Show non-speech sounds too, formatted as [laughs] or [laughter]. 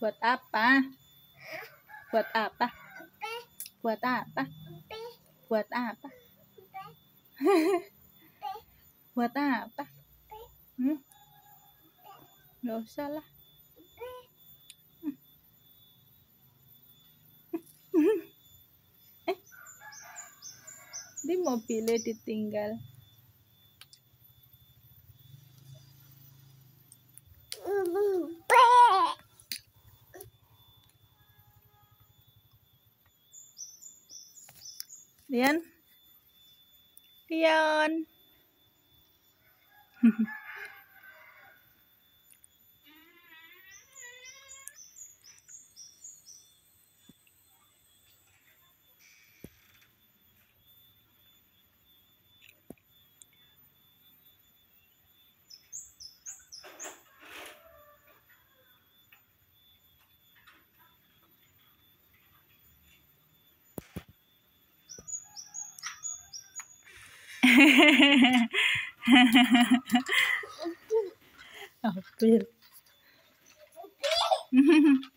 Buat apa? Buat apa? Buat apa? Buat apa? [laughs] Buat apa? Hmm? usah lah. [laughs] eh, mobilnya ditinggal. Ayan. Ayan. [laughs] Apel. [laughs] Apel. Ah, [laughs]